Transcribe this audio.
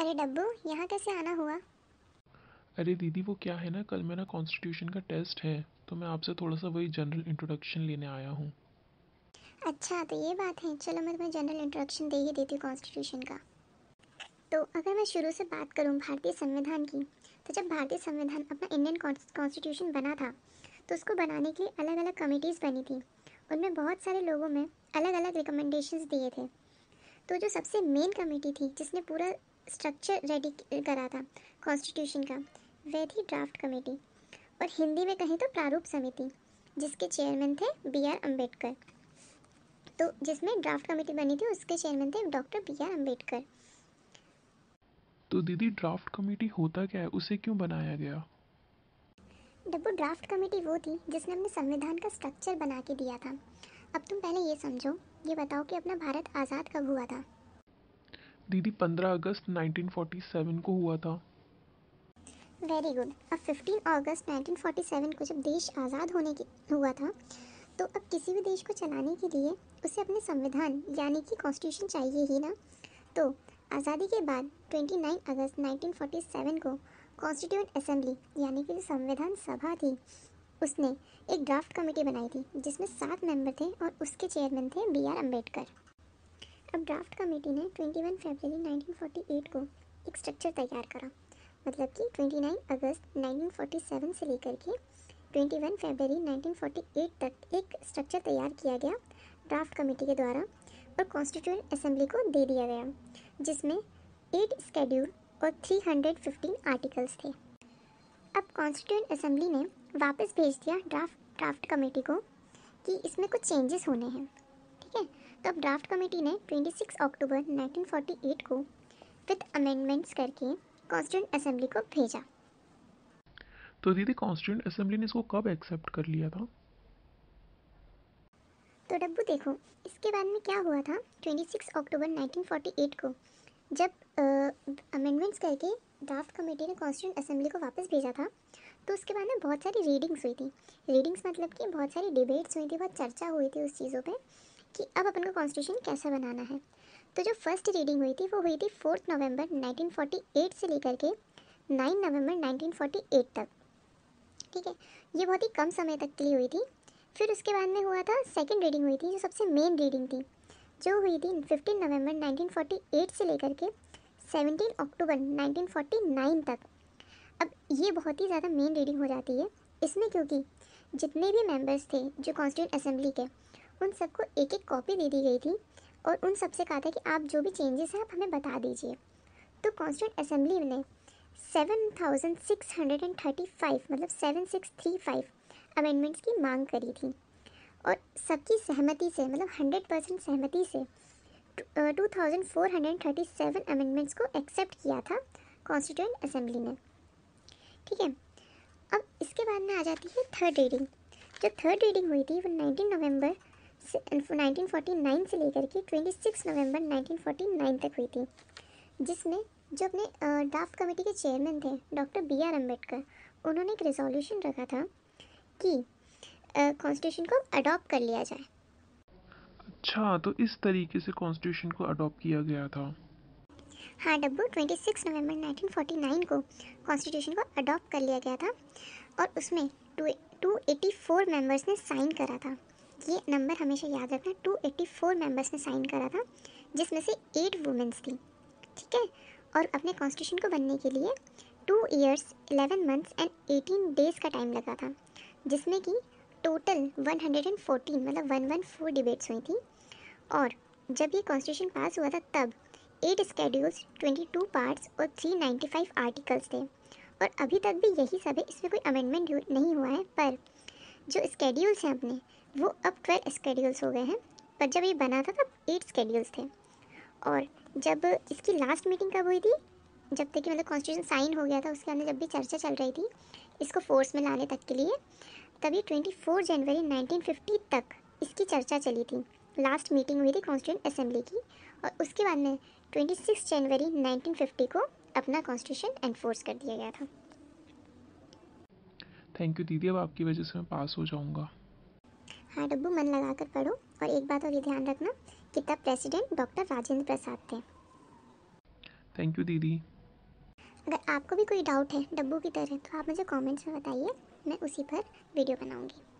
अरे डब्बू यहाँ कैसे आना हुआ अरे दीदी वो क्या है ना कल मेरा कॉन्स्टिट्यूशन का टेस्ट है तो मैं आपसे थोड़ा सा वही जनरल इंट्रोडक्शन लेने आया हूँ अच्छा तो ये बात है चलो मैं तुम्हें जनरल इंट्रोडक्शन दे ही देती हूँ कॉन्स्टिट्यूशन का तो अगर मैं शुरू से बात करूँ भारतीय संविधान की तो जब भारतीय संविधान अपना इंडियन कॉन्स्टिट्यूशन बना था तो उसको बनाने के लिए अलग अलग कमेटीज़ बनी थी उनमें बहुत सारे लोगों में अलग अलग रिकमेंडेशंस दिए थे तो जो सबसे मेन कमेटी थी जिसने पूरा स्ट्रक्चर रेडी करा था कॉन्स्टिट्यूशन का वह थी ड्राफ्ट कमेटी और हिंदी में कहें तो प्रारूप समिति जिसके चेयरमैन थे बी आर अम्बेडकर तो जिसमें ड्राफ्ट कमेटी बनी थी उसके चेयरमैन थे डॉक्टर बी आर अम्बेडकर तो दीदी ड्राफ्ट कमेटी होता क्या है उसे क्यों बनाया गया डब्बू ड्राफ्ट कमेटी वो थी जिसने अपने संविधान का स्ट्रक्चर बना के दिया था अब तुम पहले ये समझो ये बताओ कि अपना भारत आज़ाद कब हुआ था दीदी 15 अगस्त 1947 को हुआ था वेरी गुड अब 15 अगस्त 1947 को जब देश आज़ाद होने की हुआ था तो अब किसी भी देश को चलाने के लिए उसे अपने संविधान यानी कि कॉन्स्टिट्यूशन चाहिए ही ना तो आज़ादी के बाद 29 अगस्त 1947 को कॉन्स्टिट्यूंट असेंबली यानी कि जो संविधान सभा थी उसने एक ड्राफ्ट कमेटी बनाई थी जिसमें सात मेंबर थे और उसके चेयरमैन थे बी आर अम्बेडकर अब ड्राफ्ट कमेटी ने 21 फरवरी 1948 को एक स्ट्रक्चर तैयार करा मतलब कि 29 अगस्त 1947 से लेकर के 21 फरवरी 1948 तक एक स्ट्रक्चर तैयार किया गया ड्राफ्ट कमेटी के द्वारा और कॉन्स्टिट्यूंट असेंबली को दे दिया गया जिसमें एट स्केड्यूल और 315 आर्टिकल्स थे अब कॉन्स्टिट्यूंट असेंबली ने वापस भेज दिया ड्राफ्ट ड्राफ्ट कमेटी को कि इसमें कुछ चेंजेस होने हैं ठीक है तो अब ड्राफ्ट कमेटी ने 26 अक्टूबर 1948 को विद अमेंडमेंट्स करके कॉन्स्टिट्यूंट असेंबली को भेजा तो दीदी कॉन्स्टिट्यूंट असेंबली ने इसको कब एक्सेप्ट कर लिया था तो डब्बू देखो इसके बाद में क्या हुआ था 26 अक्टूबर 1948 को जब अमेंडमेंट्स uh, करके ड्राफ्ट कमेटी ने कॉन्स्टिट्यूंट असेंबली को वापस भेजा था तो उसके बाद में बहुत सारी रीडिंग्स हुई थी रीडिंग्स मतलब कि बहुत सारी डिबेट्स हुई थी बहुत चर्चा हुई थी उस चीज़ों पे कि अब अपन को कॉन्स्टिट्यूशन कैसा बनाना है तो जो फर्स्ट रीडिंग हुई थी वो हुई थी फोर्थ नवंबर 1948 से लेकर के 9 नवंबर 1948 तक ठीक है ये बहुत ही कम समय तक के लिए हुई थी फिर उसके बाद में हुआ था सेकेंड रीडिंग हुई थी जो सबसे मेन रीडिंग थी जो हुई थी फिफ्टीन नवंबर नाइनटीन से लेकर के सेवनटीन अक्टूबर नाइनटीन तक अब ये बहुत ही ज़्यादा मेन रीडिंग हो जाती है इसमें क्योंकि जितने भी मेंबर्स थे जो कॉन्स्टिट्यूंट असेंबली के उन सबको एक एक कॉपी दे दी गई थी और उन सबसे कहा था कि आप जो भी चेंजेस हैं आप हमें बता दीजिए तो कॉन्स्टेंट असेंबली ने seven thousand six hundred and thirty five मतलब seven six three five amendments की मांग करी थी और सबकी सहमति से मतलब हंड्रेड परसेंट सहमति से two thousand four hundred thirty seven amendments को एक्सेप्ट किया था कॉन्स्टिट्यूंट असेंबली ने ठीक है अब इसके बाद में आ जाती है थर्ड रीडिंग जो थर्ड रीडिंग हुई थी वो नाइनटीन नवंबर 1949 से लेकर के 26 नवंबर 1949 तक हुई थी जिसमें जो अपने ड्राफ्ट कमेटी के चेयरमैन थे डॉक्टर बी आर अम्बेडकर उन्होंने एक रेजोल्यूशन रखा था कि कॉन्स्टिट्यूशन को अडॉप्ट कर लिया जाए अच्छा तो इस तरीके से कॉन्स्टिट्यूशन को अडॉप्ट किया गया था हाँ डब्बू 26 नवंबर 1949 को कॉन्स्टिट्यूशन को अडॉप्ट कर लिया गया था और उसमें टू 284 मेंबर्स ने साइन करा था ये नंबर हमेशा याद रखना टू एट्टी फोर मेम्बर्स ने साइन करा था जिसमें से एट वुमेंस थी ठीक है और अपने कॉन्स्टिट्यूशन को बनने के लिए two years eleven months and eighteen days का टाइम लगा था जिसमें कि total one hundred and fourteen मतलब वन वन फोर डिबेट्स हुई थी और जब ये कॉन्स्टिट्यूशन पास हुआ था तब eight schedules twenty two parts और थ्री नाइन्टी फाइव आर्टिकल्स थे और अभी तक भी यही सब है इसमें कोई अमेंडमेंट नहीं हुआ है पर जो स्केड्यूल्स हैं अपने वो अब ट्वेल्व स्केड्यूल्स हो गए हैं पर जब ये बना था तब एट स्केड्यूल्स थे और जब इसकी लास्ट मीटिंग कब हुई थी जब तक कि मतलब कॉन्स्टिट्यूशन साइन हो गया था उसके अंदर जब भी चर्चा चल रही थी इसको फोर्स में लाने तक के लिए तभी twenty four January nineteen fifty तक इसकी चर्चा चली थी लास्ट मीटिंग हुई थी कॉन्स्टिट्यूंट असेंबली की और उसके बाद में twenty six January nineteen fifty को अपना कॉन्स्टिट्यूशन एनफोर्स कर दिया गया था थैंक यू दीदी अब आपकी वजह से मैं पास हो जाऊँगा हाँ डब्बू मन लगाकर पढ़ो और एक बात और ये ध्यान रखना कि तब प्रेसिडेंट डॉक्टर राजेंद्र प्रसाद थे थैंक यू दीदी अगर आपको भी कोई डाउट है डब्बू की तरह तो आप मुझे कमेंट्स में बताइए मैं उसी पर वीडियो बनाऊंगी